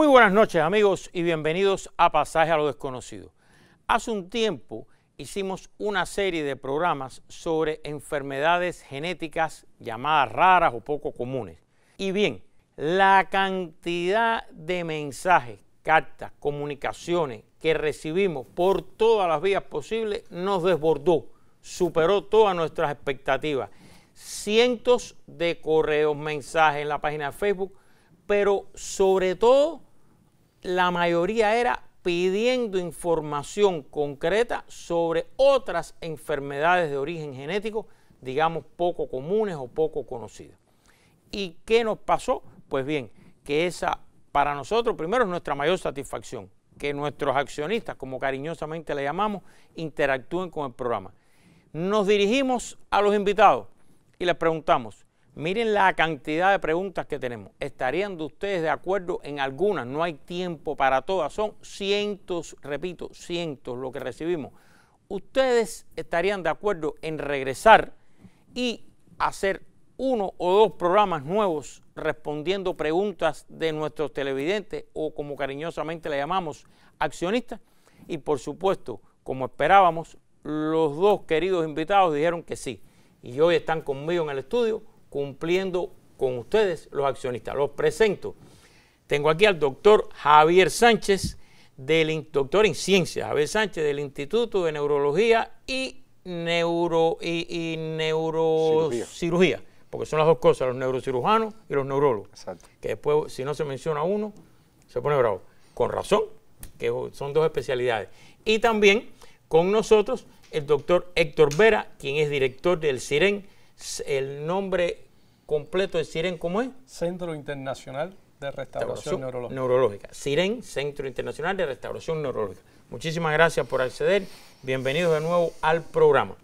Muy buenas noches amigos y bienvenidos a Pasaje a lo desconocido. Hace un tiempo hicimos una serie de programas sobre enfermedades genéticas llamadas raras o poco comunes. Y bien, la cantidad de mensajes, cartas, comunicaciones que recibimos por todas las vías posibles nos desbordó, superó todas nuestras expectativas. Cientos de correos, mensajes en la página de Facebook, pero sobre todo la mayoría era pidiendo información concreta sobre otras enfermedades de origen genético, digamos, poco comunes o poco conocidas. ¿Y qué nos pasó? Pues bien, que esa para nosotros primero es nuestra mayor satisfacción, que nuestros accionistas, como cariñosamente le llamamos, interactúen con el programa. Nos dirigimos a los invitados y les preguntamos, Miren la cantidad de preguntas que tenemos. ¿Estarían de ustedes de acuerdo en algunas? No hay tiempo para todas. Son cientos, repito, cientos lo que recibimos. ¿Ustedes estarían de acuerdo en regresar y hacer uno o dos programas nuevos respondiendo preguntas de nuestros televidentes o como cariñosamente le llamamos accionistas? Y por supuesto, como esperábamos, los dos queridos invitados dijeron que sí. Y hoy están conmigo en el estudio cumpliendo con ustedes los accionistas. Los presento. Tengo aquí al doctor Javier Sánchez, del, doctor en ciencias, Javier Sánchez del Instituto de Neurología y, neuro, y, neurocirugía, porque son las dos cosas, los neurocirujanos y los neurólogos. Exacto. Que después, si no se menciona uno, se pone bravo. Con razón, que son dos especialidades. Y también con nosotros el doctor Héctor Vera, quien es director del CIREN, el nombre completo de SIREN, ¿cómo es? Centro Internacional de Restauración, Neurológica. Neurológica. Centro Internacional de Restauración Neurológica. Muchísimas gracias por acceder. Bienvenidos de nuevo al programa.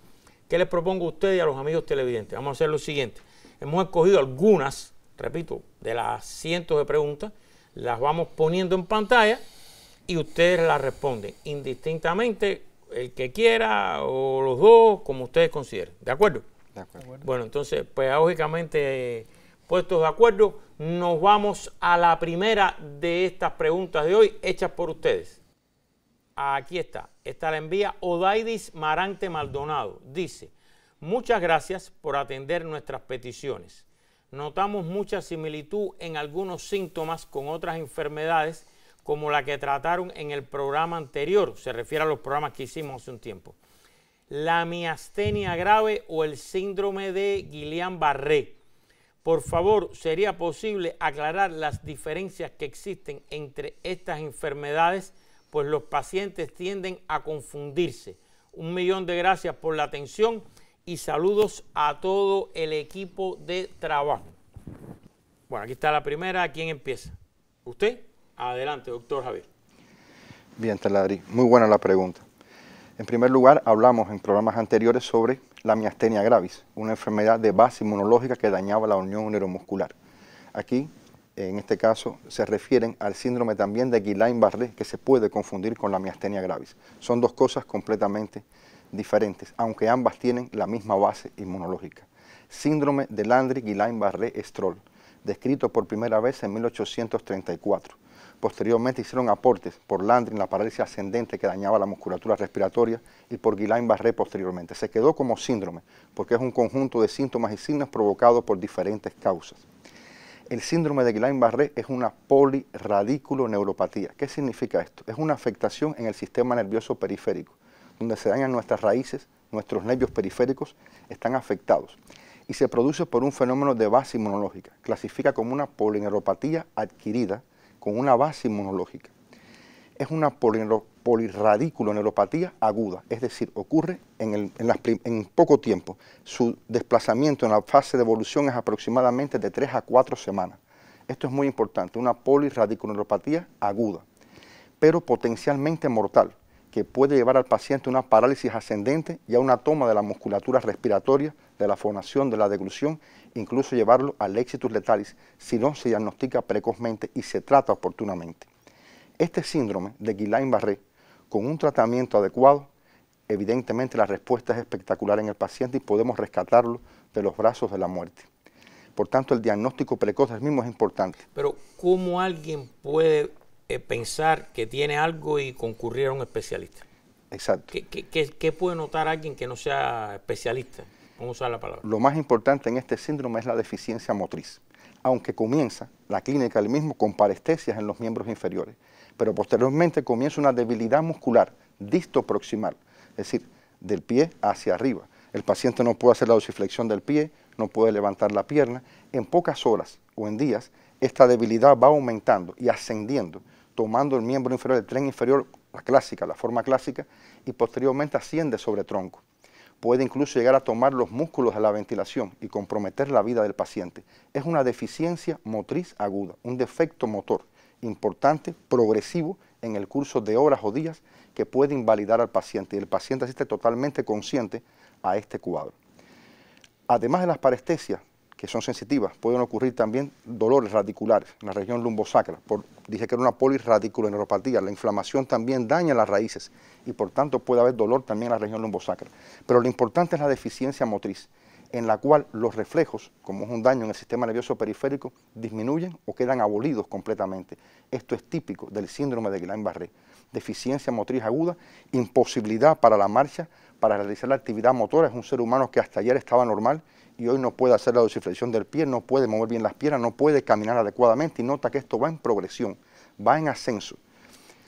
¿Qué les propongo a ustedes y a los amigos televidentes? Vamos a hacer lo siguiente. Hemos escogido algunas, repito, de las cientos de preguntas. Las vamos poniendo en pantalla y ustedes las responden indistintamente, el que quiera o los dos, como ustedes consideren. ¿De acuerdo? Bueno, entonces, pedagógicamente pues, puestos de acuerdo, nos vamos a la primera de estas preguntas de hoy hechas por ustedes. Aquí está, está la envía Odaidis Marante Maldonado. Dice, muchas gracias por atender nuestras peticiones. Notamos mucha similitud en algunos síntomas con otras enfermedades como la que trataron en el programa anterior, se refiere a los programas que hicimos hace un tiempo la miastenia grave o el síndrome de Guillain-Barré. Por favor, sería posible aclarar las diferencias que existen entre estas enfermedades, pues los pacientes tienden a confundirse. Un millón de gracias por la atención y saludos a todo el equipo de trabajo. Bueno, aquí está la primera. ¿Quién empieza? ¿Usted? Adelante, doctor Javier. Bien, Taladri. Muy buena la pregunta. En primer lugar, hablamos en programas anteriores sobre la miastenia gravis, una enfermedad de base inmunológica que dañaba la unión neuromuscular. Aquí, en este caso, se refieren al síndrome también de Guillain-Barré, que se puede confundir con la miastenia gravis. Son dos cosas completamente diferentes, aunque ambas tienen la misma base inmunológica. Síndrome de Landry-Guillain-Barré-Stroll, descrito por primera vez en 1834 Posteriormente hicieron aportes por Landry la parálisis ascendente que dañaba la musculatura respiratoria y por Guillain-Barré posteriormente. Se quedó como síndrome porque es un conjunto de síntomas y signos provocados por diferentes causas. El síndrome de Guillain-Barré es una polirradiculoneuropatía. ¿Qué significa esto? Es una afectación en el sistema nervioso periférico, donde se dañan nuestras raíces, nuestros nervios periféricos están afectados y se produce por un fenómeno de base inmunológica. Clasifica como una polineuropatía adquirida con una base inmunológica. Es una polirradiculoneuropatía aguda, es decir, ocurre en, poco tiempo. Su desplazamiento en la fase de evolución es aproximadamente de 3 a 4 semanas. Esto es muy importante, una polirradiculoneuropatía aguda, pero potencialmente mortal que puede llevar al paciente a una parálisis ascendente y a una toma de la musculatura respiratoria, de la fonación, de la deglución, incluso llevarlo al éxito letalis si no se diagnostica precozmente y se trata oportunamente. Este síndrome de Guillain-Barré, con un tratamiento adecuado, evidentemente la respuesta es espectacular en el paciente y podemos rescatarlo de los brazos de la muerte. Por tanto, el diagnóstico precoz del mismo es importante. Pero, ¿cómo alguien puede eh, pensar que tiene algo y concurrir a un especialista. Exacto. ¿Qué, puede notar alguien que no sea especialista? Vamos a usar la palabra. Lo más importante en este síndrome es la deficiencia motriz, aunque comienza la clínica el mismo con parestesias en los miembros inferiores, pero posteriormente comienza una debilidad muscular distoproximal, es decir, del pie hacia arriba. El paciente no puede hacer la dosiflexión del pie, no puede levantar la pierna. En pocas horas o en días, esta debilidad va aumentando y ascendiendo tomando el miembro inferior, del tren inferior, la clásica, la forma clásica, y posteriormente asciende sobre tronco. Puede incluso llegar a tomar los músculos de la ventilación y comprometer la vida del paciente. Es una deficiencia motriz aguda, un defecto motor importante, progresivo, en el curso de horas o días que puede invalidar al paciente y el paciente asiste totalmente consciente a este cuadro. Además de las parestesias, que son sensitivas, pueden ocurrir también dolores radiculares en la región lumbosacra. dije que era una neuropatía, la inflamación también daña las raíces y por tanto puede haber dolor también en la región lumbosacra. Pero lo importante es la deficiencia motriz, en la cual los reflejos, como es un daño en el sistema nervioso periférico, disminuyen o quedan abolidos completamente. Esto es típico del síndrome de Guillain-Barré, deficiencia motriz aguda, imposibilidad para la marcha, para realizar la actividad motora, es un ser humano que hasta ayer estaba normal y hoy no puede hacer la dorsiflexión del pie, no puede mover bien las piernas, no puede caminar adecuadamente y nota que esto va en progresión, va en ascenso.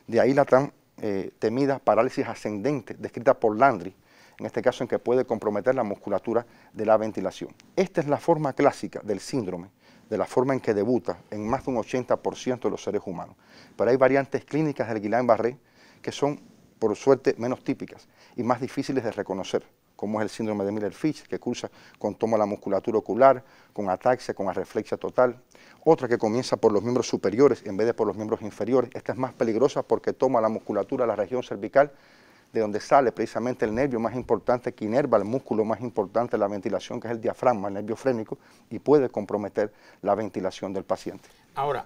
De ahí la tan eh, temida parálisis ascendente descrita por Landry, en este caso en que puede comprometer la musculatura de la ventilación. Esta es la forma clásica del síndrome, de la forma en que debuta en más de un 80% de los seres humanos. Pero hay variantes clínicas del Guillain-Barré que son, por suerte, menos típicas y más difíciles de reconocer como es el síndrome de miller fitch que cursa con toma de la musculatura ocular, con ataxia, con arreflexia total. Otra que comienza por los miembros superiores en vez de por los miembros inferiores. Esta es más peligrosa porque toma la musculatura, la región cervical, de donde sale precisamente el nervio más importante que inerva el músculo más importante de la ventilación, que es el diafragma, el nervio frénico, y puede comprometer la ventilación del paciente. Ahora,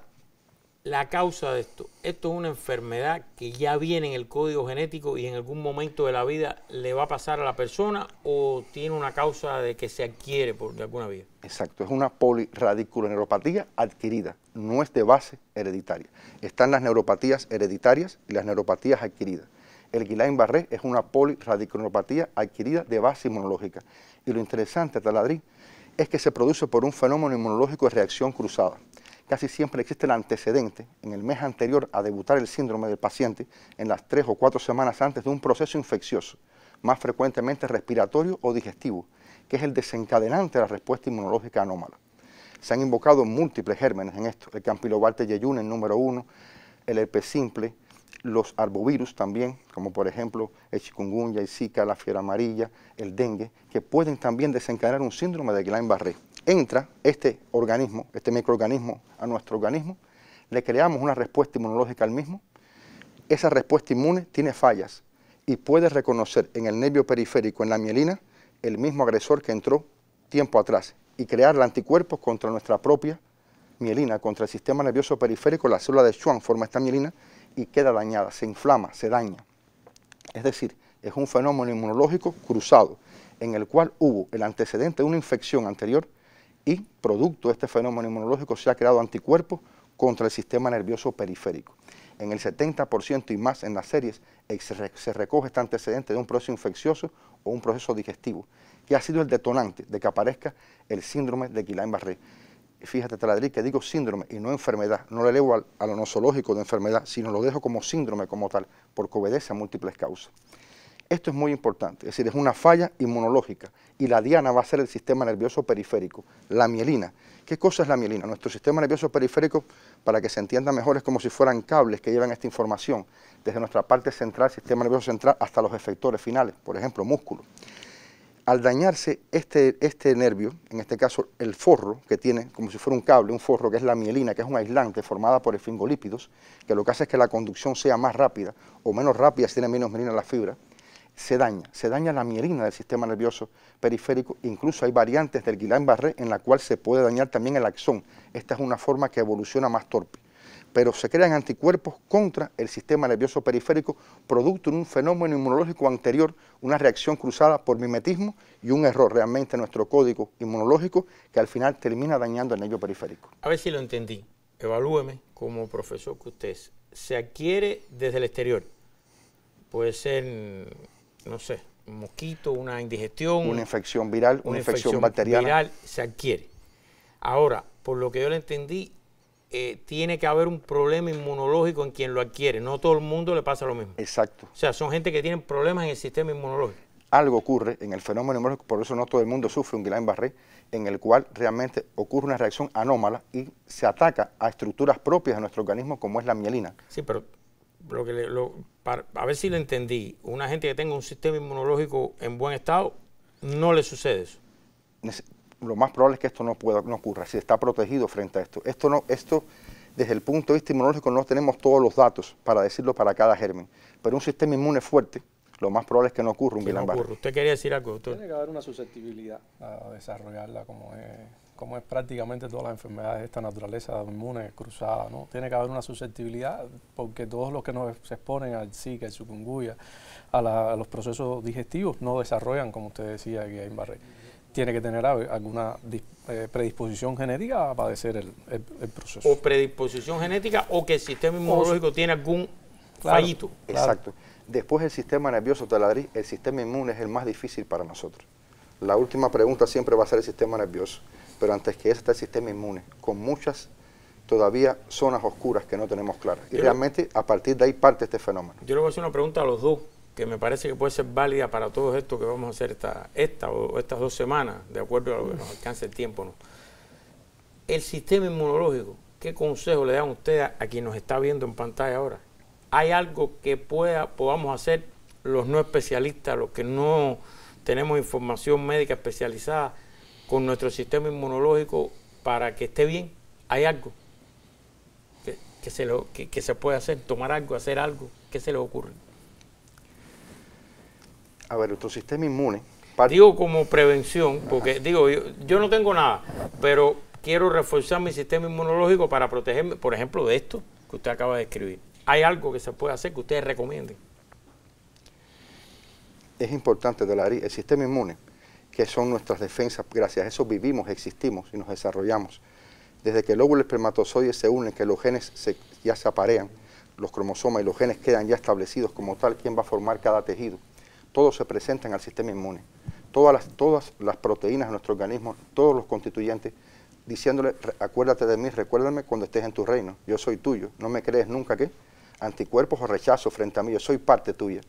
la causa de esto. Esto es una enfermedad que ya viene en el código genético y en algún momento de la vida le va a pasar a la persona o tiene una causa de que se adquiere por de alguna vía. Exacto, es una poliradiculoneuropatía adquirida, no es de base hereditaria. Están las neuropatías hereditarias y las neuropatías adquiridas. El Guillain-Barré es una poliradiculoneuropatía adquirida de base inmunológica. Y lo interesante, Taladrín, es que se produce por un fenómeno inmunológico de reacción cruzada casi siempre existe el antecedente en el mes anterior a debutar el síndrome del paciente, en las tres o cuatro semanas antes de un proceso infeccioso, más frecuentemente respiratorio o digestivo, que es el desencadenante de la respuesta inmunológica anómala. Se han invocado múltiples gérmenes en esto, el Campylobacter jejuni, número uno, el herpes simple, los arbovirus también, como por ejemplo el chikungunya, el zika, la fiera amarilla, el dengue, que pueden también desencadenar un síndrome de Guillain-Barré entra este organismo, este microorganismo a nuestro organismo, le creamos una respuesta inmunológica al mismo, esa respuesta inmune tiene fallas y puede reconocer en el nervio periférico, en la mielina, el mismo agresor que entró tiempo atrás y crear anticuerpos contra nuestra propia mielina, contra el sistema nervioso periférico, la célula de Schwann forma esta mielina y queda dañada, se inflama, se daña. Es decir, es un fenómeno inmunológico cruzado en el cual hubo el antecedente de una infección anterior y producto de este fenómeno inmunológico se ha creado anticuerpos contra el sistema nervioso periférico. En el 70% y más en las series se recoge este antecedente de un proceso infeccioso o un proceso digestivo, que ha sido el detonante de que aparezca el síndrome de Guillain-Barré. Fíjate, Taladrí, que digo síndrome y no enfermedad, no le leo al, a lo nosológico de enfermedad, sino lo dejo como síndrome como tal, porque obedece a múltiples causas. Esto es muy importante, es decir, es una falla inmunológica y la diana va a ser el sistema nervioso periférico, la mielina. ¿Qué cosa es la mielina? Nuestro sistema nervioso periférico, para que se entienda mejor, es como si fueran cables que llevan esta información desde nuestra parte central, sistema nervioso central, hasta los efectores finales, por ejemplo, músculo. Al dañarse este, este nervio, en este caso el forro que tiene, como si fuera un cable, un forro que es la mielina, que es un aislante formada por el fingolípidos, que lo que hace es que la conducción sea más rápida o menos rápida si tiene menos mielina la fibra, se daña, se daña la mielina del sistema nervioso periférico, incluso hay variantes del Guillain-Barré en la cual se puede dañar también el axón. Esta es una forma que evoluciona más torpe, pero se crean anticuerpos contra el sistema nervioso periférico producto de un fenómeno inmunológico anterior, una reacción cruzada por mimetismo y un error realmente en nuestro código inmunológico que al final termina dañando el nervio periférico. A ver si lo entendí. Evalúeme como profesor que usted es. se adquiere desde el exterior puede ser no sé, un mosquito, una indigestión. Una infección viral, una, una infección, bacteriana. viral se adquiere. Ahora, por lo que yo le entendí, eh, tiene que haber un problema inmunológico en quien lo adquiere. No todo el mundo le pasa lo mismo. Exacto. O sea, son gente que tienen problemas en el sistema inmunológico. Algo ocurre en el fenómeno inmunológico, por eso no todo el mundo sufre un Guillain-Barré, en el cual realmente ocurre una reacción anómala y se ataca a estructuras propias de nuestro organismo, como es la mielina. Sí, pero que lo, a ver si le entendí, una gente que tenga un sistema inmunológico en buen estado, no le sucede eso. Lo más probable es que esto no, pueda, no ocurra, si está protegido frente a esto. Esto, no, esto, desde el punto de vista inmunológico, no tenemos todos los datos para decirlo para cada germen, pero un sistema inmune fuerte lo más probable es que no ocurra un Guillain-Barré. Usted quería decir algo, doctor. Tiene que haber una susceptibilidad a desarrollarla como es, como es prácticamente todas las enfermedades de esta naturaleza inmune cruzada, ¿no? Tiene que haber una susceptibilidad porque todos los que nos exponen al Zika, al sucunguya, a, los procesos digestivos no desarrollan, como usted decía, Guillain-Barré. Tiene que tener alguna eh, predisposición genética a padecer el, proceso. O predisposición genética o que el sistema inmunológico tiene algún fallito. Exacto. Después el sistema nervioso taladrí, el sistema inmune es el más difícil para nosotros. La última pregunta siempre va a ser el sistema nervioso, pero antes que eso está el sistema inmune, con muchas todavía zonas oscuras que no tenemos claras. Y realmente a partir de ahí parte este fenómeno. Yo le voy a hacer una pregunta a los dos, que me parece que puede ser válida para todos esto que vamos a hacer esta, o estas dos semanas, de acuerdo a lo que nos alcance el tiempo. El sistema inmunológico, ¿qué consejo le dan ustedes a quien nos está viendo en pantalla ahora? hay algo que pueda, podamos hacer los no especialistas, los que no tenemos información médica especializada con nuestro sistema inmunológico para que esté bien? ¿Hay algo que, se, lo, que, se puede hacer? ¿Tomar algo? ¿Hacer algo? ¿Qué se le ocurre? A ver, nuestro sistema inmune. Digo como prevención, porque digo, yo no tengo nada, pero quiero reforzar mi sistema inmunológico para protegerme, por ejemplo, de esto que usted acaba de escribir. ¿Hay algo que se puede hacer que ustedes recomienden? Es importante, Dolari, el sistema inmune, que son nuestras defensas, gracias a eso vivimos, existimos y nos desarrollamos. Desde que el óvulo y espermatozoide se unen, que los genes ya se aparean, los cromosomas y los genes quedan ya establecidos como tal, quién va a formar cada tejido. Todos se presentan al sistema inmune. Todas todas las proteínas de nuestro organismo, todos los constituyentes, diciéndole, acuérdate de mí, recuérdame cuando estés en tu reino, yo soy tuyo, no me crees nunca que anticuerpos o rechazo frente a mí, yo soy parte tuya.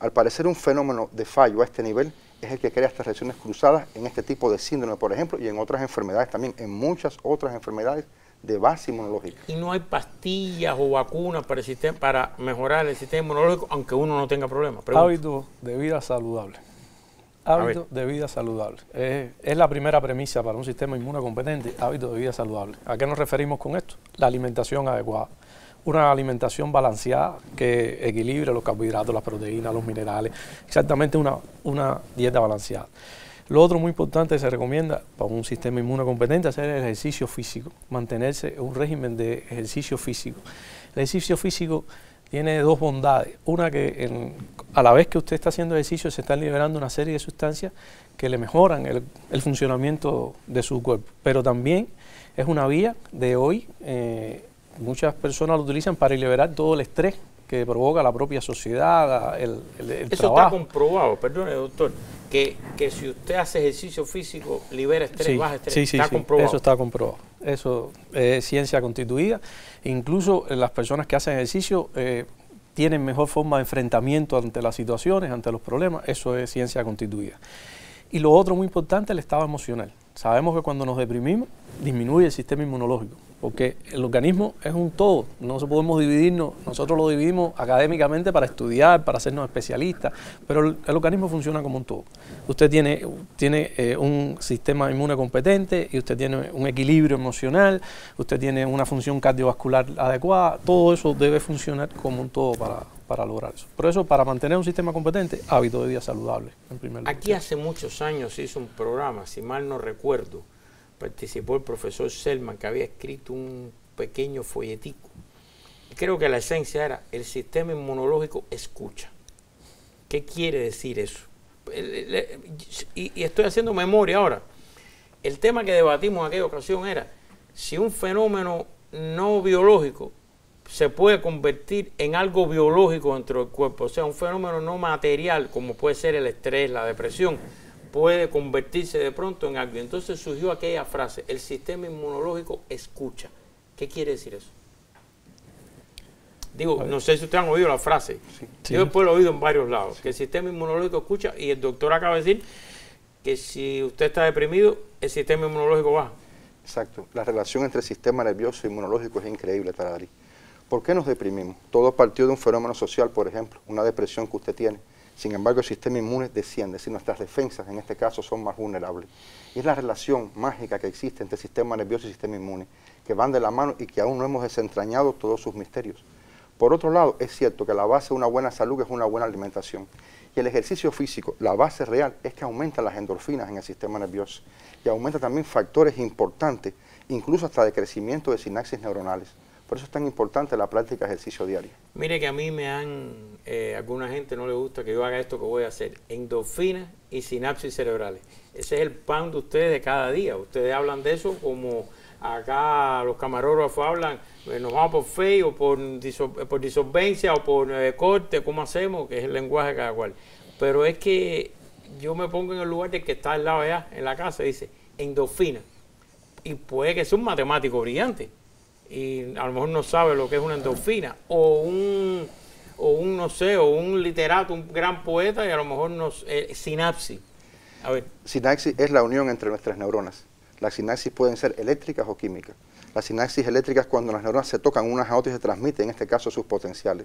Al parecer un fenómeno de fallo a este nivel es el que crea estas reacciones cruzadas en este tipo de síndrome, por ejemplo, y en otras enfermedades también, en muchas otras enfermedades de base inmunológica. Y no hay pastillas o vacunas para, para mejorar el sistema inmunológico, aunque uno no tenga problemas. hábito de vida saludable. hábito de vida saludable. Es, la primera premisa para un sistema inmunocompetente, hábito de vida saludable. ¿A qué nos referimos con esto? La alimentación adecuada una alimentación balanceada que equilibre los carbohidratos, las proteínas, los minerales, exactamente una, una dieta balanceada. Lo otro muy importante se recomienda para un sistema competente hacer el ejercicio físico, mantenerse un régimen de ejercicio físico. El ejercicio físico tiene dos bondades. Una que a la vez que usted está haciendo ejercicio se están liberando una serie de sustancias que le mejoran el, funcionamiento de su cuerpo, pero también es una vía de hoy. Eh, muchas personas lo utilizan para liberar todo el estrés que provoca la propia sociedad, el, Eso está comprobado, perdone doctor, que, si usted hace ejercicio físico libera estrés, baja estrés, sí, sí, está comprobado. Eso está comprobado, eso es ciencia constituida. Incluso eh, las personas que hacen ejercicio eh, tienen mejor forma de enfrentamiento ante las situaciones, ante los problemas, eso es ciencia constituida. Y lo otro muy importante, el estado emocional. Sabemos que cuando nos deprimimos disminuye el sistema inmunológico porque el organismo es un todo, no se podemos dividirnos, nosotros lo dividimos académicamente para estudiar, para hacernos especialistas, pero el, organismo funciona como un todo. Usted tiene, eh, un sistema inmune competente y usted tiene un equilibrio emocional, usted tiene una función cardiovascular adecuada, todo eso debe funcionar como un todo para, para lograr eso. Por eso, para mantener un sistema competente, hábito de vida saludable, en primer lugar. Aquí hace muchos años se hizo un programa, si mal no recuerdo, participó el profesor Selman, que había escrito un pequeño folletico. Creo que la esencia era el sistema inmunológico escucha. ¿Qué quiere decir eso? Y, estoy haciendo memoria ahora. El tema que debatimos en aquella ocasión era si un fenómeno no biológico se puede convertir en algo biológico dentro del cuerpo, o sea, un fenómeno no material como puede ser el estrés, la depresión, puede convertirse de pronto en algo. Entonces surgió aquella frase, el sistema inmunológico escucha. ¿Qué quiere decir eso? Digo, no sé si ustedes han oído la frase. Yo después lo he oído en varios lados. Que el sistema inmunológico escucha y el doctor acaba de decir que si usted está deprimido, el sistema inmunológico baja. Exacto. La relación entre el sistema nervioso e inmunológico es increíble, Tarari. ¿Por qué nos deprimimos? Todo partió de un fenómeno social, por ejemplo, una depresión que usted tiene sin embargo, el sistema inmune desciende, es decir, nuestras defensas en este caso son más vulnerables. es la relación mágica que existe entre sistema nervioso y sistema inmune, que van de la mano y que aún no hemos desentrañado todos sus misterios. Por otro lado, es cierto que la base de una buena salud es una buena alimentación. Y el ejercicio físico, la base real, es que aumenta las endorfinas en el sistema nervioso y aumenta también factores importantes, incluso hasta de crecimiento de sinapsis neuronales. Por eso es tan importante la práctica de ejercicio diario. Mire que a mí me han, eh, alguna gente no le gusta que yo haga esto que voy a hacer, endorfinas y sinapsis cerebrales. Ese es el pan de ustedes de cada día. Ustedes hablan de eso como acá los camarógrafos hablan, eh, nos vamos por fe o por, disolvencia o por eh, corte, ¿cómo hacemos? Que es el lenguaje de cada cual. Pero es que yo me pongo en el lugar de que está al lado allá, en la casa, dice, endorfina. Y puede que sea un matemático brillante y a lo mejor no sabe lo que es una endorfina, o un, o un no sé, o un literato, un gran poeta, y a lo mejor no, eh, sinapsis. A ver. Sinapsis es la unión entre nuestras neuronas. Las sinapsis pueden ser eléctricas o químicas. Las sinapsis eléctricas cuando las neuronas se tocan unas a otras y se transmiten, en este caso, sus potenciales.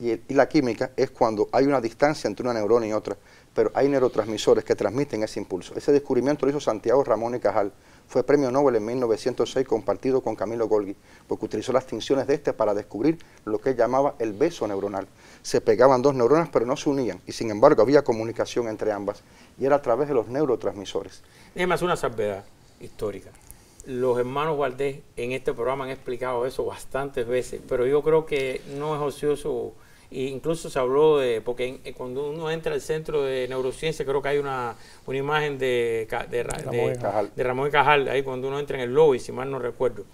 Y, la química es cuando hay una distancia entre una neurona y otra, pero hay neurotransmisores que transmiten ese impulso. Ese descubrimiento lo hizo Santiago Ramón y Cajal. Fue premio Nobel en 1906 compartido con Camilo Golgi, porque utilizó las tinciones de este para descubrir lo que él llamaba el beso neuronal. Se pegaban dos neuronas pero no se unían y sin embargo había comunicación entre ambas y era a través de los neurotransmisores. Es más una salvedad histórica. Los hermanos Valdés en este programa han explicado eso bastantes veces, pero yo creo que no es ocioso. E incluso se habló de, porque eh, cuando uno entra al centro de neurociencia, creo que hay una, una imagen de, de, Ramón Cajal. de Ramón Cajal, ahí cuando uno entra en el lobby, si mal no recuerdo.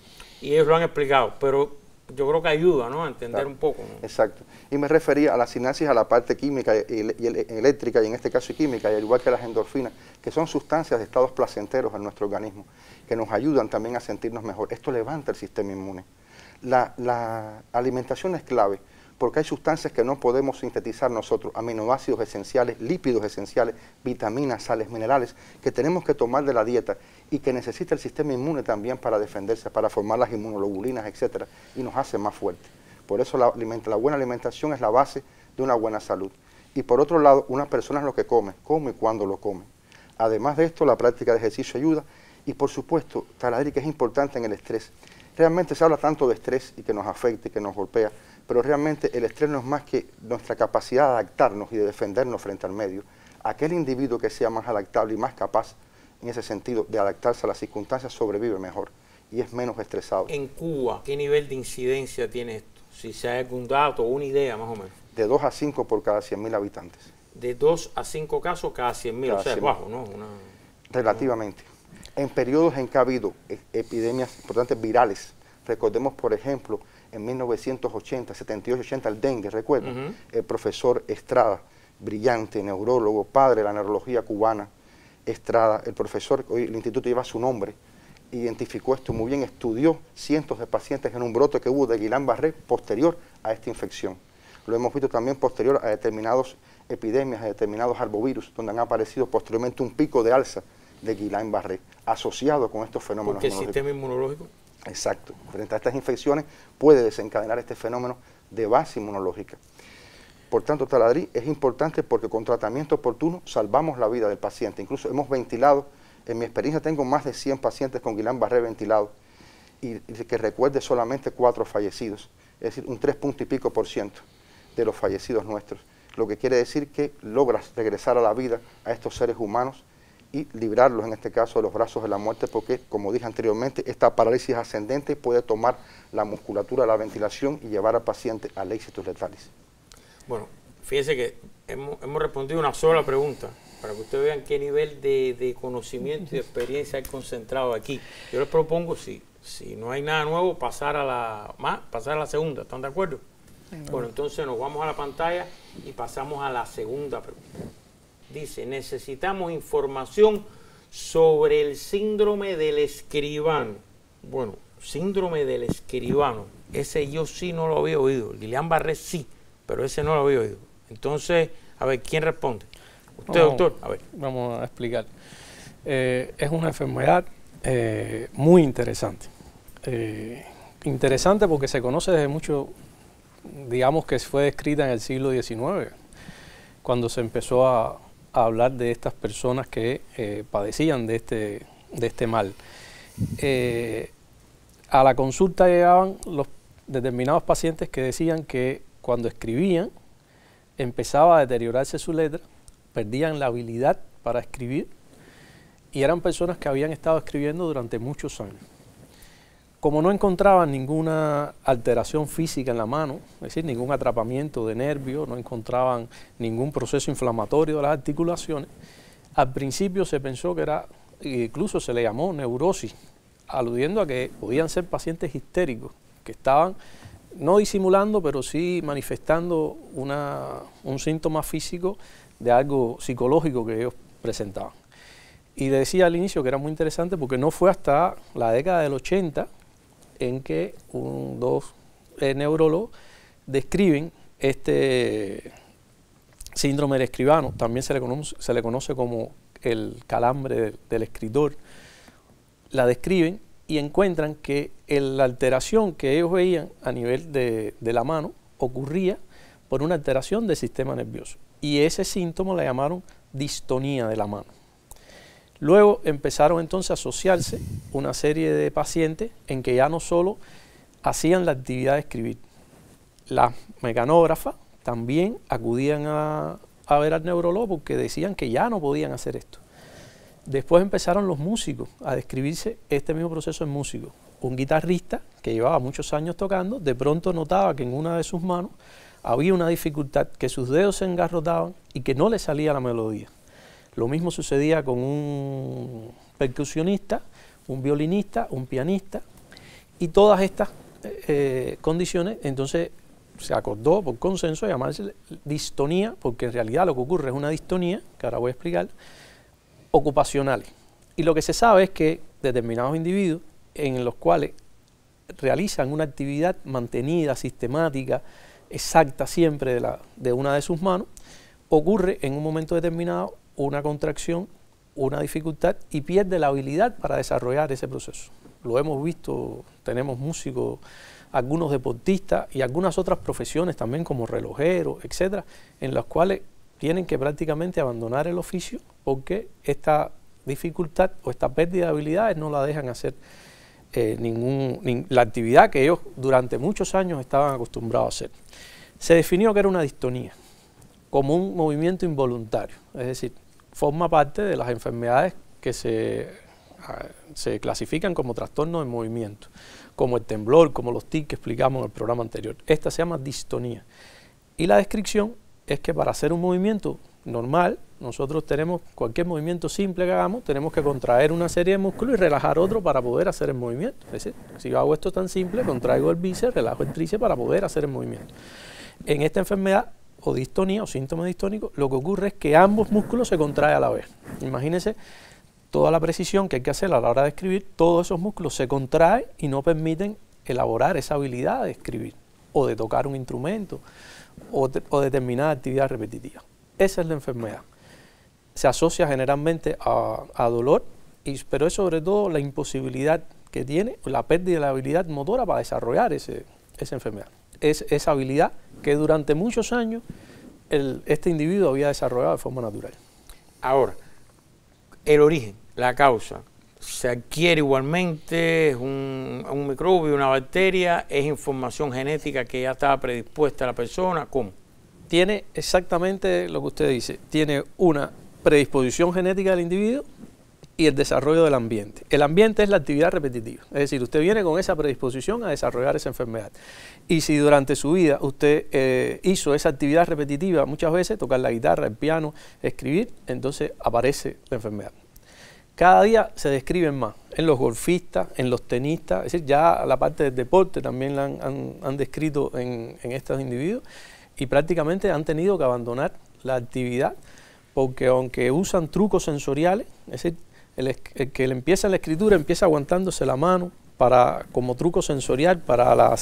Y ellos lo han explicado, pero yo creo que ayuda ¿no? a entender un poco. Exacto. Y me refería a las sinapsis, a la parte química y, eh, eléctrica, y en este caso química, y al igual que las endorfinas, que son sustancias de estados placenteros en nuestro organismo, que nos ayudan también a sentirnos mejor. Esto levanta el sistema inmune. la alimentación es clave porque hay sustancias que no podemos sintetizar nosotros, aminoácidos esenciales, lípidos esenciales, vitaminas, sales, minerales, que tenemos que tomar de la dieta y que necesita el sistema inmune también para defenderse, para formar las inmunoglobulinas, etcétera, y nos hace más fuertes. Por eso la, buena alimentación es la base de una buena salud. Y por otro lado, una persona es lo que come, cómo y cuándo lo come. Además de esto, la práctica de ejercicio ayuda y por supuesto, taladrí que es importante en el estrés. Realmente se habla tanto de estrés y que nos afecta y que nos golpea, pero realmente el estrés no es más que nuestra capacidad de adaptarnos y de defendernos frente al medio. Aquel individuo que sea más adaptable y más capaz en ese sentido de adaptarse a las circunstancias sobrevive mejor y es menos estresado. En Cuba, ¿qué nivel de incidencia tiene esto? Si se ha algún dato o una idea más o menos. De 2 a 5 por cada 100.000 habitantes. De 2 a 5 casos cada 100.000, o sea, es bajo, ¿no? Relativamente. En periodos en que ha habido e- epidemias importantes virales, recordemos por ejemplo en 1980, 78, 80, el dengue, recuerdo, el profesor Estrada, brillante, neurólogo, padre de la neurología cubana, Estrada, el profesor, hoy el instituto lleva su nombre, identificó esto muy bien, estudió cientos de pacientes en un brote que hubo de Guillain-Barré posterior a esta infección. Lo hemos visto también posterior a determinadas epidemias, a determinados arbovirus, donde han aparecido posteriormente un pico de alza de Guillain-Barré, asociado con estos fenómenos. ¿Por sistema inmunológico? Exacto. Frente a estas infecciones puede desencadenar este fenómeno de base inmunológica. Por tanto, taladrí es importante porque con tratamiento oportuno salvamos la vida del paciente. Incluso hemos ventilado, en mi experiencia tengo más de 100 pacientes con Guillain-Barré ventilado y, que recuerde solamente cuatro fallecidos, es decir, un tres punto y pico por ciento de los fallecidos nuestros. Lo que quiere decir que logras regresar a la vida a estos seres humanos y librarlos en este caso de los brazos de la muerte porque, como dije anteriormente, esta parálisis ascendente puede tomar la musculatura, la ventilación y llevar al paciente al éxito letales. Bueno, fíjense que hemos, hemos, respondido una sola pregunta para que ustedes vean qué nivel de, conocimiento y experiencia hay concentrado aquí. Yo les propongo, si, si no hay nada nuevo, pasar a la, más, pasar a la segunda. ¿Están de acuerdo? Bueno, entonces nos vamos a la pantalla y pasamos a la segunda pregunta. Dice, necesitamos información sobre el síndrome del escribano. Bueno, síndrome del escribano. Ese yo sí no lo había oído. Lilian Barré sí, pero ese no lo había oído. Entonces, a ver, ¿quién responde? Usted, doctor. A ver. Vamos a explicar. Eh, es una enfermedad eh, muy interesante. Eh, interesante porque se conoce desde mucho, digamos que fue descrita en el siglo XIX, cuando se empezó a, a hablar de estas personas que eh, padecían de este, de este mal. Eh, a la consulta llegaban los determinados pacientes que decían que cuando escribían empezaba a deteriorarse su letra, perdían la habilidad para escribir y eran personas que habían estado escribiendo durante muchos años. Como no encontraban ninguna alteración física en la mano, es decir, ningún atrapamiento de nervio, no encontraban ningún proceso inflamatorio de las articulaciones, al principio se pensó que era, incluso se le llamó neurosis, aludiendo a que podían ser pacientes histéricos, que estaban no disimulando, pero sí manifestando una, un síntoma físico de algo psicológico que ellos presentaban. Y decía al inicio que era muy interesante porque no fue hasta la década del 80 en que dos eh, neurólogos describen este síndrome del escribano. También se le conoce, como el calambre del, escritor. La describen y encuentran que la alteración que ellos veían a nivel de, la mano ocurría por una alteración del sistema nervioso. Y ese síntoma la llamaron distonía de la mano. Luego empezaron entonces a asociarse una serie de pacientes en que ya no solo hacían la actividad de escribir, las mecanógrafas también acudían a, ver al neurologo porque decían que ya no podían hacer esto. Después empezaron los músicos a describirse este mismo proceso en músicos. Un guitarrista que llevaba muchos años tocando, de pronto notaba que en una de sus manos había una dificultad, que sus dedos se engarrotaban y que no le salía la melodía. Lo mismo sucedía con un percusionista, un violinista, un pianista, y todas estas eh, eh, condiciones, entonces se acordó por consenso llamarse distonía, porque en realidad lo que ocurre es una distonía, que ahora voy a explicar, ocupacional. Y lo que se sabe es que determinados individuos en los cuales realizan una actividad mantenida, sistemática, exacta siempre de una de sus manos, ocurre en un momento determinado una contracción, una dificultad y pierde la habilidad para desarrollar ese proceso. Lo hemos visto, tenemos músicos, algunos deportistas y algunas otras profesiones también como relojeros, etcétera, en las cuales tienen que prácticamente abandonar el oficio porque esta dificultad o esta pérdida de habilidades no la dejan hacer eh, ningún, la actividad que ellos durante muchos años estaban acostumbrados a hacer. Se definió que era una distonía, como un movimiento involuntario, es decir, forma parte de las enfermedades que se, se clasifican como trastornos de movimiento, como el temblor, como los tics que explicamos en el programa anterior. Esta se llama distonía. Y la descripción es que para hacer un movimiento normal, nosotros tenemos cualquier movimiento simple que hagamos, tenemos que contraer una serie de músculos y relajar otro para poder hacer el movimiento. Es decir, si yo hago esto tan simple, contraigo el bíceps, relajo el tríceps para poder hacer el movimiento. En esta enfermedad o distonía o síntomas distónicos, lo que ocurre es que ambos músculos se contraen a la vez. Imagínense toda la precisión que hay que hacer a la hora de escribir, todos esos músculos se contraen y no permiten elaborar esa habilidad de escribir o de tocar un instrumento o, determinada actividad repetitiva. Esa es la enfermedad. Se asocia generalmente a, dolor, y, pero es sobre todo la imposibilidad que tiene la pérdida de la habilidad motora para desarrollar esa enfermedad. esa habilidad que durante muchos años el, este individuo había desarrollado de forma natural. Ahora, el origen, la causa, se adquiere igualmente, es un, un, microbio, una bacteria, es información genética que ya estaba predispuesta a la persona, ¿cómo? Tiene exactamente lo que usted dice, tiene una predisposición genética del individuo y el desarrollo del ambiente. El ambiente es la actividad repetitiva, es decir, usted viene con esa predisposición a desarrollar esa enfermedad. Y si durante su vida usted eh, hizo esa actividad repetitiva muchas veces, tocar la guitarra, el piano, escribir, entonces aparece la enfermedad. Cada día se describen más, en los golfistas, en los tenistas, es decir, ya la parte del deporte también la han, descrito en estos individuos y prácticamente han tenido que abandonar la actividad porque aunque usan trucos sensoriales, es decir, el, el que empieza la escritura empieza aguantándose la mano para, como truco sensorial para la,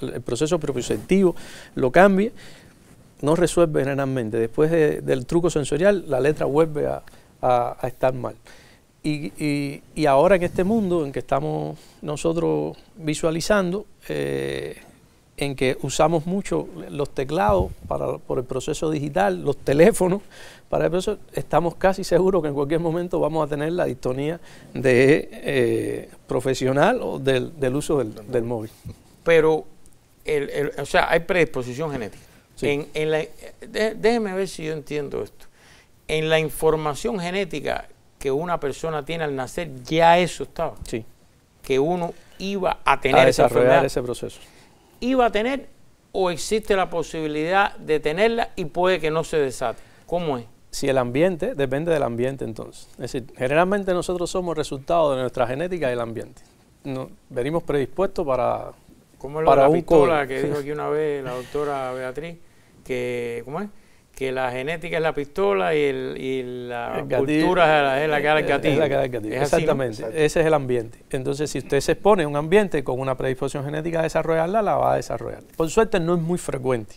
el proceso propioceptivo, lo cambie, no resuelve generalmente. Después del truco sensorial, la letra vuelve a, a, estar mal. Y, ahora en este mundo en que estamos nosotros visualizando, eh, en que usamos mucho los teclados para, por el proceso digital, los teléfonos, para el estamos casi seguros que en cualquier momento vamos a tener la distonía de eh, profesional o del, uso del, móvil. Pero, el, o sea, hay predisposición genética. En, déjeme ver si yo entiendo esto. En la información genética que una persona tiene al nacer, ya eso estaba. Sí. Que uno iba a tener a desarrollar ese proceso iba a tener o existe la posibilidad de tenerla y puede que no se desate? ¿Cómo es? Si el ambiente, depende del ambiente entonces. Es decir, generalmente nosotros somos resultado de nuestra genética y el ambiente. No, venimos predispuestos para, ¿Cómo es la que dijo aquí una vez la doctora Beatriz? Que, ¿Cómo es? que la genética es la pistola y, el, la cultura es la, cara que gatillo. Exactamente, ese es el ambiente. Entonces, si usted se expone a un ambiente con una predisposición genética a desarrollarla, la va a desarrollar. Por suerte, no es muy frecuente.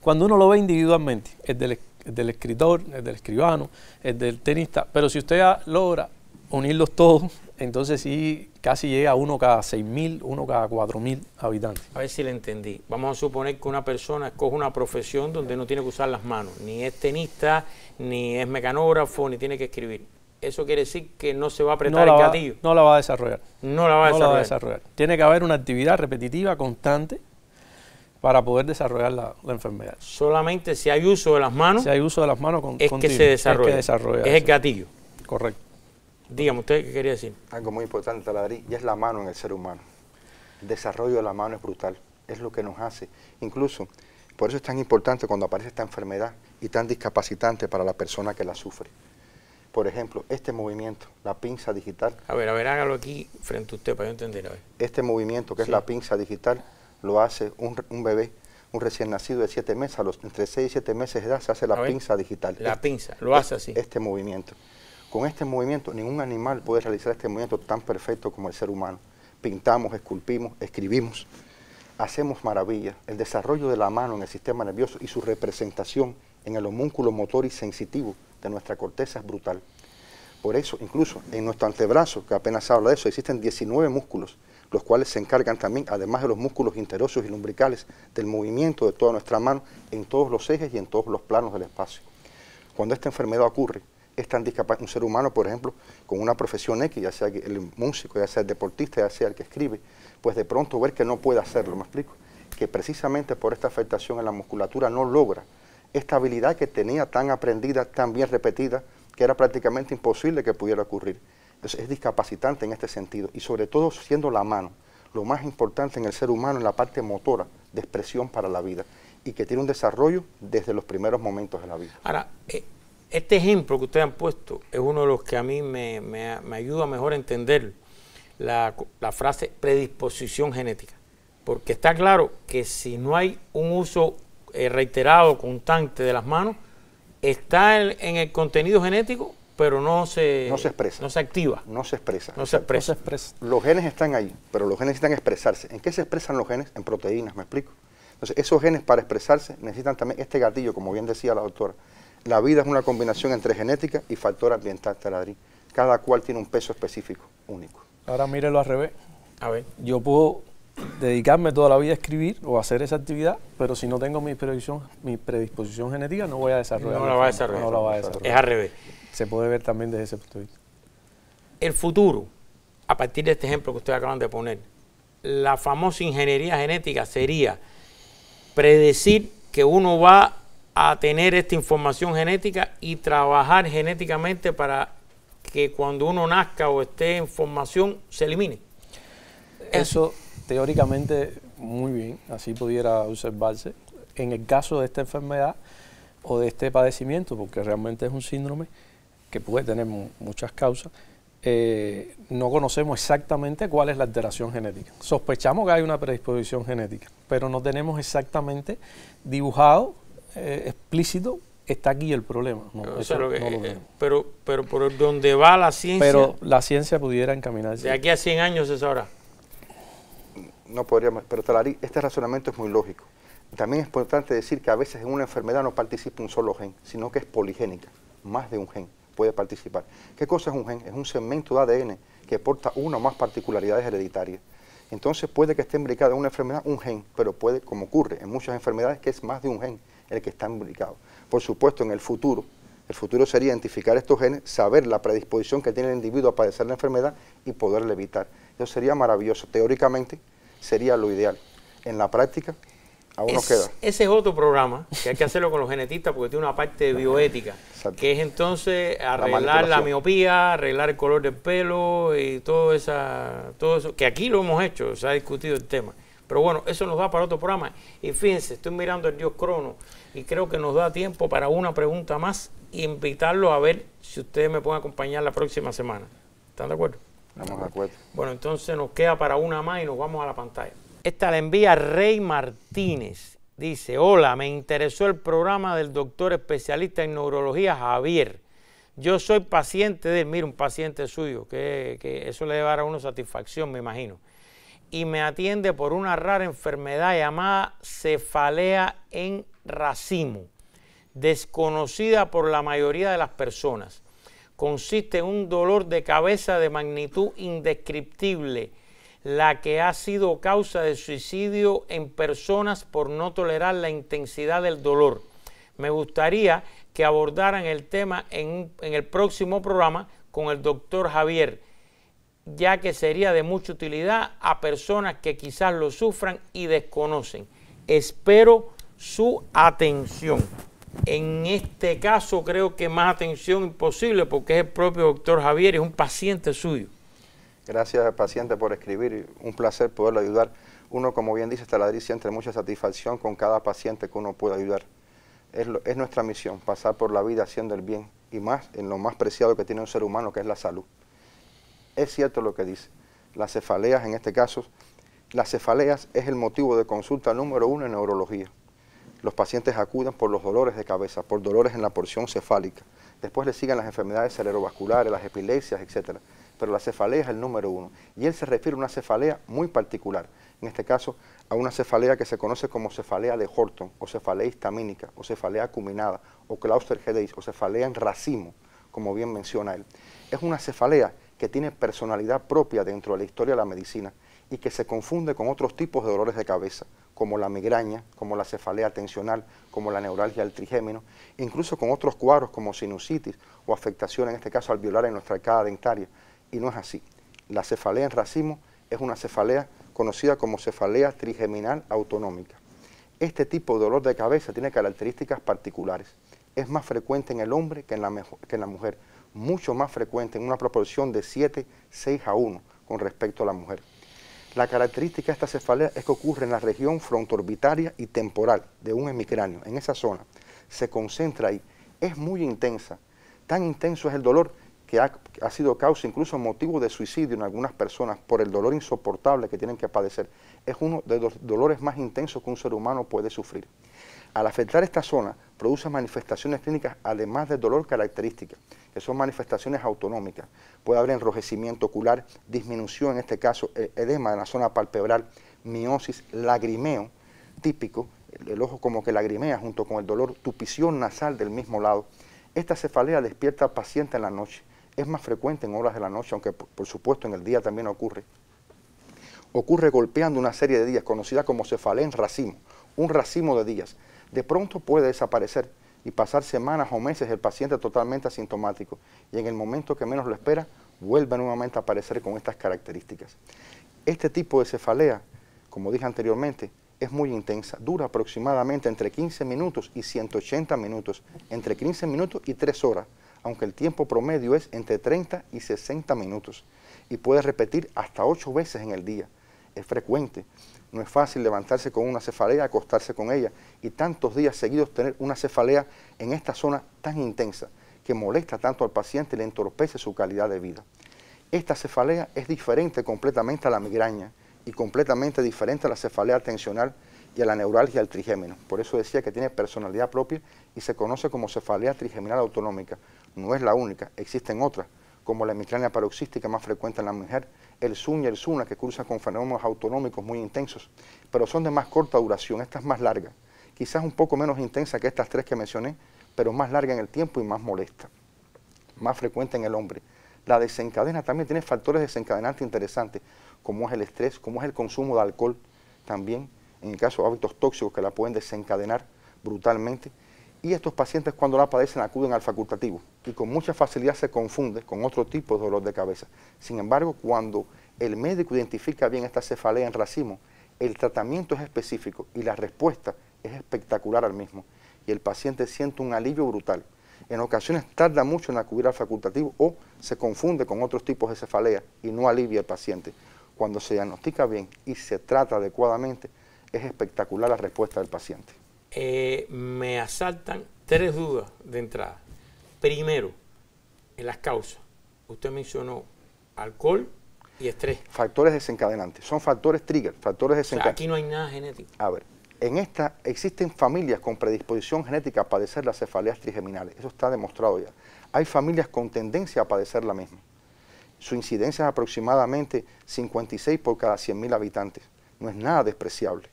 Cuando uno lo ve individualmente, es del escritor, es del escribano, es del tenista, pero si usted logra unirlos todos, entonces sí casi llega uno cada 6.000, uno cada 4.000 habitantes. A ver si le entendí. Vamos a suponer que una persona escoge una profesión donde no tiene que usar las manos, ni es tenista, ni es mecanógrafo, ni tiene que escribir. Eso quiere decir que no se va a apretar el gatillo. no la va a desarrollar. No la va a, desarrollar. Tiene que haber una actividad repetitiva, constante, para poder desarrollar la, enfermedad. Solamente si hay uso de las manos. Si hay uso de las manos, con, es que se desarrolla, es el gatillo. Correcto. Dígame, ¿usted qué quería decir? Algo muy importante, Taladrí, y es la mano en el ser humano. El desarrollo de la mano es brutal, es lo que nos hace. Incluso, por eso es tan importante cuando aparece esta enfermedad y tan discapacitante para la persona que la sufre. Por ejemplo, este movimiento, la pinza digital. A ver, a ver, hágalo aquí frente a usted para yo entender. Este movimiento que es la pinza digital lo hace un, bebé un recién nacido de 7 meses, entre 6 y 7 meses de edad se hace la pinza digital. La pinza, lo hace así. Este movimiento. Con este movimiento, ningún animal puede realizar este movimiento tan perfecto como el ser humano. Pintamos, esculpimos, escribimos, hacemos maravillas. El desarrollo de la mano en el sistema nervioso y su representación en el homúnculo motor y sensitivo de nuestra corteza es brutal. Por eso, incluso en nuestro antebrazo, que apenas habla de eso, existen 19 músculos, los cuales se encargan también, además de los músculos interosos y lumbricales, del movimiento de toda nuestra mano en todos los ejes y en todos los planos del espacio. Cuando esta enfermedad ocurre, es tan un ser humano, por ejemplo, con una profesión X, ya sea el músico, ya sea el deportista, ya sea el que escribe, pues de pronto ver que no puede hacerlo, ¿me explico? Que precisamente por esta afectación en la musculatura no logra esta habilidad que tenía tan aprendida, tan bien repetida, que era prácticamente imposible que pudiera ocurrir. Entonces es discapacitante en este sentido y sobre todo siendo la mano lo más importante en el ser humano, en la parte motora de expresión para la vida y que tiene un desarrollo desde los primeros momentos de la vida. Ahora, eh, este ejemplo que ustedes han puesto es uno de los que a mí me, ayuda mejor a entender la, frase predisposición genética. Porque está claro que si no hay un uso eh, reiterado, constante de las manos, está en, el contenido genético, pero no se, no se expresa. No se activa. No se expresa. No se expresa. No se expresa. Los genes están ahí, pero los genes necesitan expresarse. ¿En qué se expresan los genes? En proteínas, me explico. Entonces, esos genes para expresarse necesitan también este gatillo, como bien decía la doctora. La vida es una combinación entre genética y factor ambiental, taladrín. Cada cual tiene un peso específico, único. Ahora mírelo al revés. A ver, yo puedo dedicarme toda la vida a escribir o hacer esa actividad, pero si no tengo mi predisposición, mi predisposición genética, no voy a desarrollar. No la va a desarrollar. No la va a desarrollar. Es al revés. Se puede ver también desde ese punto de vista. El futuro, a partir de este ejemplo que ustedes acaban de poner, la famosa ingeniería genética sería predecir que uno va tener esta información genética y trabajar genéticamente para que cuando uno nazca o esté en formación se elimine. Eso teóricamente muy bien, así pudiera observarse. En el caso de esta enfermedad o de este padecimiento, porque realmente es un síndrome que puede tener muchas causas, eh, no conocemos exactamente cuál es la alteración genética. Sospechamos que hay una predisposición genética, pero no tenemos exactamente dibujado eh, explícito, está aquí el problema. Eh, pero, pero por donde va la ciencia. Pero la ciencia pudiera encaminarse. De aquí a 100 años es ahora. No podríamos, pero Talari, este razonamiento es muy lógico. También es importante decir que a veces en una enfermedad no participa un solo gen, sino que es poligénica, más de un gen puede participar. ¿Qué cosa es un gen? Es un segmento de ADN que porta una o más particularidades hereditarias. Entonces puede que esté imbricada en una enfermedad un gen, pero puede, como ocurre en muchas enfermedades, que es más de un gen el que está implicado. Por supuesto, en el futuro, el futuro sería identificar estos genes, saber la predisposición que tiene el individuo a padecer la enfermedad y poderle evitar. Eso sería maravilloso. Teóricamente sería lo ideal. En la práctica aún nos queda. Ese es otro programa que hay que hacerlo con los genetistas porque tiene una parte bioética, que es entonces arreglar la, miopía, arreglar el color del pelo y todo eso, que aquí lo hemos hecho, se ha discutido el tema. Pero bueno, eso nos da para otro programa. Y fíjense, estoy mirando el dios Crono y creo que nos da tiempo para una pregunta más. Invitarlo a ver si ustedes me pueden acompañar la próxima semana. ¿Están de acuerdo? Estamos de acuerdo. Bueno, entonces nos queda para una más y nos vamos a la pantalla. Esta la envía Rey Martínez. Dice, hola, me interesó el programa del doctor especialista en neurología Javier. Yo soy paciente de él, mira, un paciente suyo, que, que eso le dará a uno satisfacción, me imagino y me atiende por una rara enfermedad llamada cefalea en racimo, desconocida por la mayoría de las personas. Consiste en un dolor de cabeza de magnitud indescriptible, la que ha sido causa de suicidio en personas por no tolerar la intensidad del dolor. Me gustaría que abordaran el tema en, en el próximo programa con el doctor Javier ya que sería de mucha utilidad a personas que quizás lo sufran y desconocen. Espero su atención. En este caso creo que más atención imposible porque es el propio doctor Javier, es un paciente suyo. Gracias paciente por escribir, un placer poderlo ayudar. Uno, como bien dice Taladriz, siente mucha satisfacción con cada paciente que uno pueda ayudar. es nuestra misión, pasar por la vida haciendo el bien y más en lo más preciado que tiene un ser humano, que es la salud es cierto lo que dice. Las cefaleas, en este caso, las cefaleas es el motivo de consulta número uno en neurología. Los pacientes acuden por los dolores de cabeza, por dolores en la porción cefálica. Después le siguen las enfermedades cerebrovasculares, las epilepsias, etc. Pero la cefalea es el número uno. Y él se refiere a una cefalea muy particular. En este caso, a una cefalea que se conoce como cefalea de Horton, o cefalea histamínica, o cefalea acuminada, o Clauster-Gedeiz, o cefalea en racimo, como bien menciona él. Es una cefalea que tiene personalidad propia dentro de la historia de la medicina y que se confunde con otros tipos de dolores de cabeza, como la migraña, como la cefalea tensional, como la neuralgia del trigémino, incluso con otros cuadros como sinusitis o afectación, en este caso al violar en nuestra arcada dentaria. Y no es así. La cefalea en racimo es una cefalea conocida como cefalea trigeminal autonómica. Este tipo de dolor de cabeza tiene características particulares. Es más frecuente en el hombre que en la mujer mucho más frecuente, en una proporción de 7, 6 a 1 con respecto a la mujer. La característica de esta cefalea es que ocurre en la región frontorbitaria y temporal de un hemicráneo, en esa zona. Se concentra ahí. Es muy intensa. Tan intenso es el dolor que ha, ha, sido causa, incluso motivo de suicidio en algunas personas por el dolor insoportable que tienen que padecer. Es uno de los dolores más intensos que un ser humano puede sufrir. Al afectar esta zona, produce manifestaciones clínicas, además del dolor característica, que son manifestaciones autonómicas. Puede haber enrojecimiento ocular, disminución, en este caso, e-, edema en la zona palpebral, miosis, lagrimeo típico, el ojo como que lagrimea junto con el dolor, tupición nasal del mismo lado. Esta cefalea despierta al paciente en la noche. Es más frecuente en horas de la noche, aunque por supuesto en el día también ocurre. Ocurre golpeando una serie de días, conocida como cefalea en racimo, un racimo de días de pronto puede desaparecer y pasar semanas o meses el paciente totalmente asintomático y en el momento que menos lo espera vuelve nuevamente a aparecer con estas características. Este tipo de cefalea, como dije anteriormente, es muy intensa, dura aproximadamente entre 15 minutos y 180 minutos, entre 15 minutos y 3 horas, aunque el tiempo promedio es entre 30 y 60 minutos y puede repetir hasta 8 veces en el día es frecuente. No es fácil levantarse con una cefalea, acostarse con ella y tantos días seguidos tener una cefalea en esta zona tan intensa que molesta tanto al paciente y le entorpece su calidad de vida. Esta cefalea es diferente completamente a la migraña y completamente diferente a la cefalea tensional y a la neuralgia del trigémino. Por eso decía que tiene personalidad propia y se conoce como cefalea trigeminal autonómica. No es la única, existen otras como la migraña paroxística más frecuente en la mujer, el ZUN y el ZUNA, que cursan con fenómenos autonómicos muy intensos, pero son de más corta duración, esta es más larga, quizás un poco menos intensa que estas tres que mencioné, pero más larga en el tiempo y más molesta, más frecuente en el hombre. La desencadena también tiene factores desencadenantes interesantes, como es el estrés, como es el consumo de alcohol, también en el caso de hábitos tóxicos que la pueden desencadenar brutalmente y estos pacientes cuando la padecen acuden al facultativo y con mucha facilidad se confunde con otro tipo de dolor de cabeza. Sin embargo, cuando el médico identifica bien esta cefalea en racimo, el tratamiento es específico y la respuesta es espectacular al mismo y el paciente siente un alivio brutal. En ocasiones tarda mucho en acudir al facultativo o se confunde con otros tipos de cefalea y no alivia al paciente. Cuando se diagnostica bien y se trata adecuadamente, es espectacular la respuesta del paciente. Eh, me asaltan tres dudas de entrada. Primero, en las causas. Usted mencionó alcohol y estrés. Factores desencadenantes. Son factores trigger, factores desencadenantes. aquí no hay nada genético. A ver, en esta existen familias con predisposición genética a padecer las cefaleas trigeminales. Eso está demostrado ya. Hay familias con tendencia a padecer la misma. Su incidencia es aproximadamente 56 por cada 100.000 habitantes. No es nada despreciable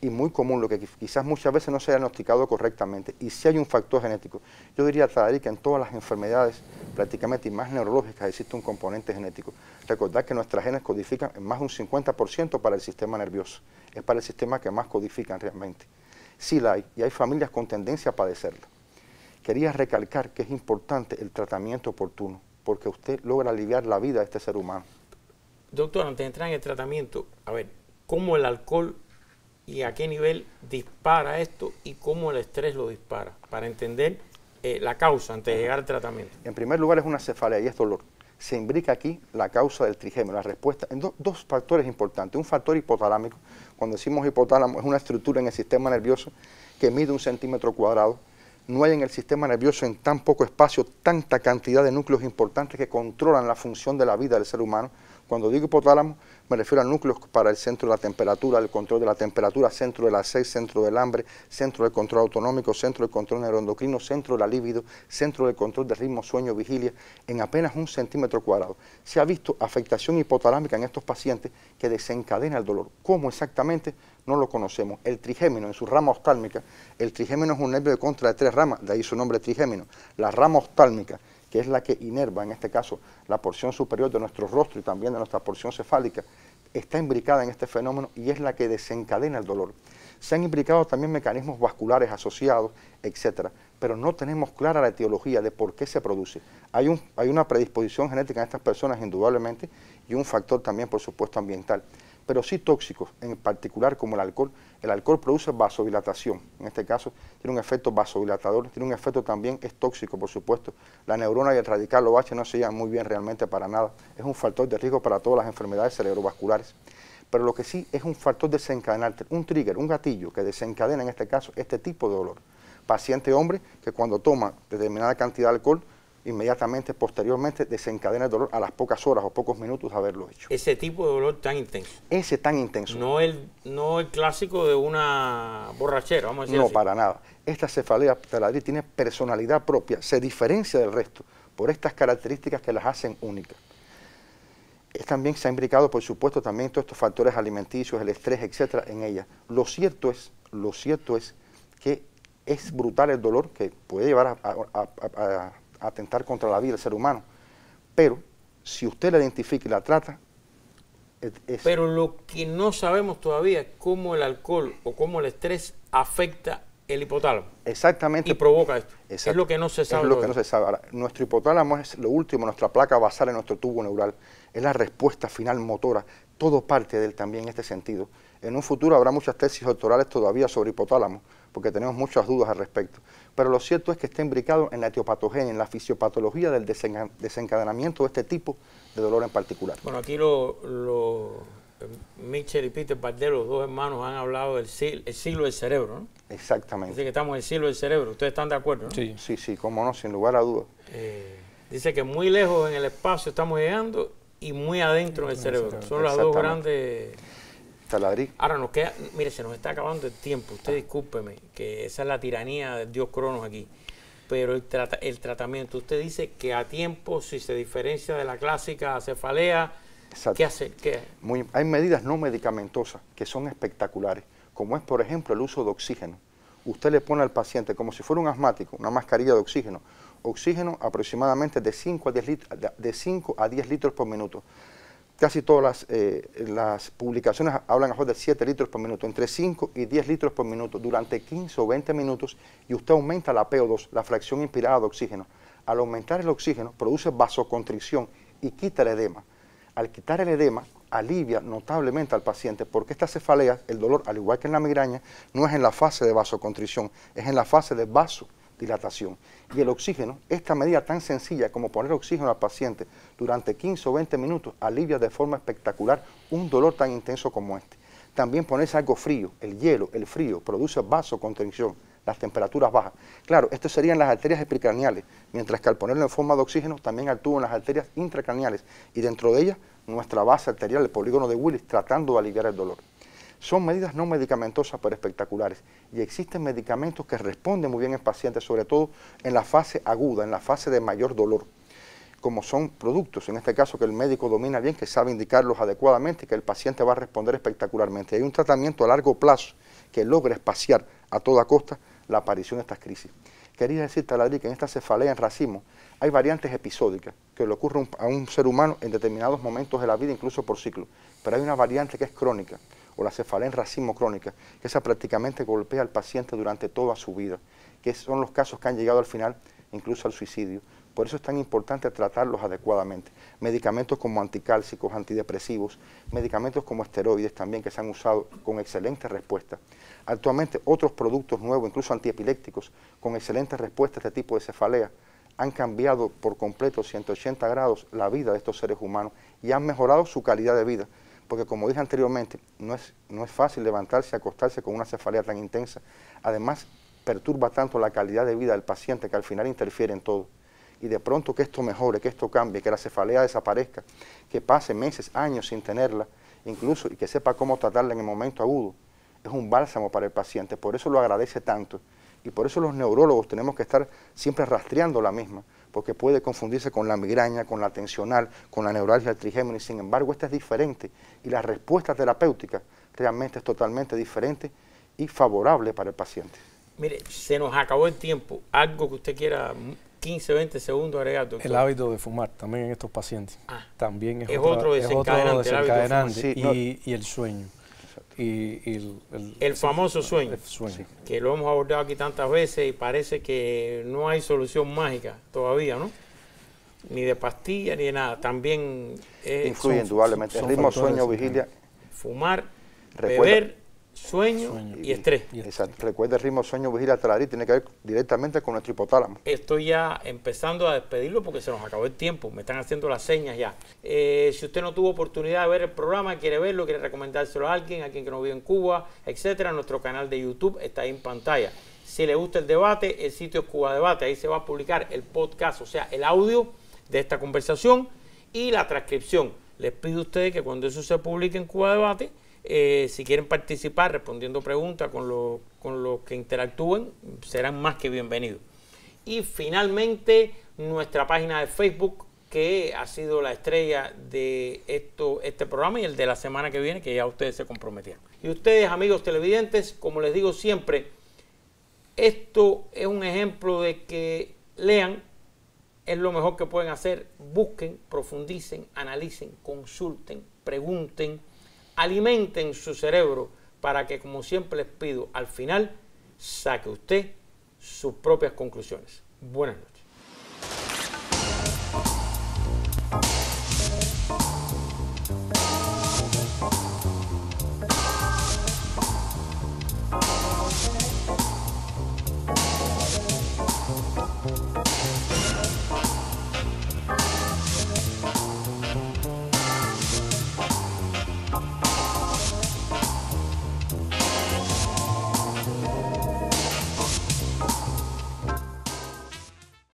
y muy común, lo que quizás muchas veces no se ha diagnosticado correctamente, y si hay un factor genético. Yo diría, Tadari, que en todas las enfermedades, prácticamente y más neurológicas, existe un componente genético. Recordad que nuestras genes codifican en más de un 50% para el sistema nervioso, es para el sistema que más codifican realmente. Sí la hay, y hay familias con tendencia a padecerla. Quería recalcar que es importante el tratamiento oportuno, porque usted logra aliviar la vida de este ser humano. Doctor, antes de entrar en el tratamiento, a ver, ¿cómo el alcohol y a qué nivel dispara esto y cómo el estrés lo dispara, para entender eh, la causa antes de llegar al tratamiento. En primer lugar es una cefalea y es dolor. Se imbrica aquí la causa del trigémino. la respuesta en dos factores importantes. Un factor hipotalámico, cuando decimos hipotálamo es una estructura en el sistema nervioso que mide un centímetro cuadrado. No hay en el sistema nervioso en tan poco espacio tanta cantidad de núcleos importantes que controlan la función de la vida del ser humano cuando digo hipotálamo, me refiero a núcleos para el centro de la temperatura, el control de la temperatura, centro de la sed, centro del hambre, centro de control autonómico, centro de control neuroendocrino, centro de la libido, centro de control de ritmo, sueño, vigilia, en apenas un centímetro cuadrado. Se ha visto afectación hipotalámica en estos pacientes que desencadena el dolor. ¿Cómo exactamente? No lo conocemos. El trigémino, en su rama oftálmica, el trigémino es un nervio de contra de tres ramas, de ahí su nombre trigémino. La rama oftálmica que es la que inerva, en este caso, la porción superior de nuestro rostro y también de nuestra porción cefálica, está imbricada en este fenómeno y es la que desencadena el dolor. Se han imbricado también mecanismos vasculares asociados, etcétera, pero no tenemos clara la etiología de por qué se produce. Hay, hay una predisposición genética en estas personas, indudablemente, y un factor también, por supuesto, ambiental pero sí tóxicos, en particular como el alcohol. El alcohol produce vasodilatación, en este caso tiene un efecto vasodilatador, tiene un efecto también, es tóxico por supuesto. La neurona y el radical OH no se llevan muy bien realmente para nada, es un factor de riesgo para todas las enfermedades cerebrovasculares. Pero lo que sí es un factor desencadenante, un trigger, un gatillo que desencadena en este caso este tipo de dolor. Paciente hombre que cuando toma determinada cantidad de alcohol inmediatamente, posteriormente, desencadena el dolor a las pocas horas o pocos minutos de haberlo hecho. Ese tipo de dolor tan intenso. Ese tan intenso. No el, no el clásico de una borrachera, vamos a decir. No, para nada. Esta cefalea tiene personalidad propia, se diferencia del resto por estas características que las hacen únicas. También se ha imbricado, por supuesto, también todos estos factores alimenticios, el estrés, etcétera, en ella. Lo cierto es, lo cierto es que es brutal el dolor que puede llevar a atentar contra la vida del ser humano. Pero si usted la identifica y la trata, es... Pero lo que no sabemos todavía es cómo el alcohol o cómo el estrés afecta el hipotálamo. Exactamente. Y provoca esto. Es lo que no se sabe. Es lo que no se sabe. nuestro hipotálamo es lo último, nuestra placa basal en nuestro tubo neural. Es la respuesta final motora. Todo parte de él también en este sentido. En un futuro habrá muchas tesis doctorales todavía sobre hipotálamo porque tenemos muchas dudas al respecto. Pero lo cierto es que está imbricado en la etiopatogenia, en la fisiopatología del desencadenamiento de este tipo de dolor en particular. Bueno, aquí lo, lo Mitchell y Peter Pardel, los dos hermanos, han hablado del siglo, del cerebro, ¿no? Exactamente. Dice que estamos en el siglo del cerebro. ¿Ustedes están de acuerdo? Sí, sí, sí, cómo no, sin lugar a dudas. Eh, dice que muy lejos en el espacio estamos llegando y muy adentro en el cerebro. Son las dos grandes... Ahora nos queda, mire, se nos está acabando el tiempo, usted discúlpeme, que esa es la tiranía de Dios Cronos aquí. Pero el, el tratamiento, usted dice que a tiempo, si se diferencia de la clásica cefalea, ¿qué hace? hay medidas no medicamentosas que son espectaculares, como es, por ejemplo, el uso de oxígeno. Usted le pone al paciente, como si fuera un asmático, una mascarilla de oxígeno, oxígeno aproximadamente de 5 a 10, de 5 a 10 litros por minuto Casi todas las, eh, publicaciones hablan mejor de 7 litros por minuto, entre 5 y 10 litros por minuto durante 15 o 20 minutos y usted aumenta la PO2, la fracción inspirada de oxígeno. Al aumentar el oxígeno produce vasocontricción y quita el edema. Al quitar el edema alivia notablemente al paciente porque esta cefalea, el dolor, al igual que en la migraña, no es en la fase de vasocontricción, es en la fase de vaso dilatación. Y el oxígeno, esta medida tan sencilla como poner oxígeno al paciente durante 15 o 20 minutos alivia de forma espectacular un dolor tan intenso como este. También ponerse algo frío, el hielo, el frío, produce vasoconstricción, las temperaturas bajas. Claro, esto serían las arterias epicraniales, mientras que al ponerlo en forma de oxígeno también actúan las arterias intracraneales y dentro de ellas nuestra base arterial, el polígono de Willis, tratando de aliviar el dolor. Son medidas no medicamentosas pero espectaculares y existen medicamentos que responden muy bien en pacientes, sobre todo en la fase aguda, en la fase de mayor dolor como son productos, en este caso que el médico domina bien, que sabe indicarlos adecuadamente, que el paciente va a responder espectacularmente. Hay un tratamiento a largo plazo que logra espaciar a toda costa la aparición de estas crisis. Quería decir, Taladrí, que en esta cefalea en racimo hay variantes episódicas que le ocurren a un ser humano en determinados momentos de la vida, incluso por ciclo, pero hay una variante que es crónica, o la cefalea en racimo crónica, que esa prácticamente golpea al paciente durante toda su vida, que son los casos que han llegado al final incluso al suicidio. Por eso es tan importante tratarlos adecuadamente. Medicamentos como anticálcicos, antidepresivos, medicamentos como esteroides también que se han usado con excelente respuesta. Actualmente otros productos nuevos, incluso antiepilépticos, con excelente respuesta a este tipo de cefalea, han cambiado por completo 180 grados la vida de estos seres humanos y han mejorado su calidad de vida porque como dije anteriormente, no es, no es fácil levantarse y acostarse con una cefalea tan intensa. Además, perturba tanto la calidad de vida del paciente que al final interfiere en todo. Y de pronto que esto mejore, que esto cambie, que la cefalea desaparezca, que pase meses, años sin tenerla, incluso y que sepa cómo tratarla en el momento agudo, es un bálsamo para el paciente. Por eso lo agradece tanto y por eso los neurólogos tenemos que estar siempre rastreando la misma, porque puede confundirse con la migraña, con la tensional, con la neuralgia del trigémino, y sin embargo esta es diferente y la respuesta terapéutica realmente es totalmente diferente y favorable para el paciente. Mire, se nos acabó el tiempo. Algo que usted quiera 15, 20 segundos agregado El hábito de fumar también en estos pacientes. Ah. también es, es otro desencadenante. Es y, y el sueño y, el, famoso sueño, que lo hemos abordado aquí tantas veces y parece que no hay solución mágica todavía, ¿no? Ni de pastilla ni de nada. También es, eh, influye indudablemente. el ritmo, sueño, vigilia. Fumar, beber sueño, y, estrés. Exacto. Recuerda el ritmo sueño, vigila, talar, tiene que ver directamente con nuestro hipotálamo. Estoy ya empezando a despedirlo porque se nos acabó el tiempo, me están haciendo las señas ya. Eh, si usted no tuvo oportunidad de ver el programa, quiere verlo, quiere recomendárselo a alguien, a quien que no vive en Cuba, etcétera, nuestro canal de YouTube está ahí en pantalla. Si le gusta el debate, el sitio es Cuba Debate, ahí se va a publicar el podcast, o sea, el audio de esta conversación y la transcripción. Les pido a ustedes que cuando eso se publique en Cuba Debate, eh, si quieren participar respondiendo preguntas con, con los que interactúen, serán más que bienvenidos. Y finalmente, nuestra página de Facebook, que ha sido la estrella de esto, este programa y el de la semana que viene, que ya ustedes se comprometieron. Y ustedes, amigos televidentes, como les digo siempre, esto es un ejemplo de que lean, es lo mejor que pueden hacer, busquen, profundicen, analicen, consulten, pregunten alimenten su cerebro para que, como siempre les pido, al final saque usted sus propias conclusiones. Buenas noches.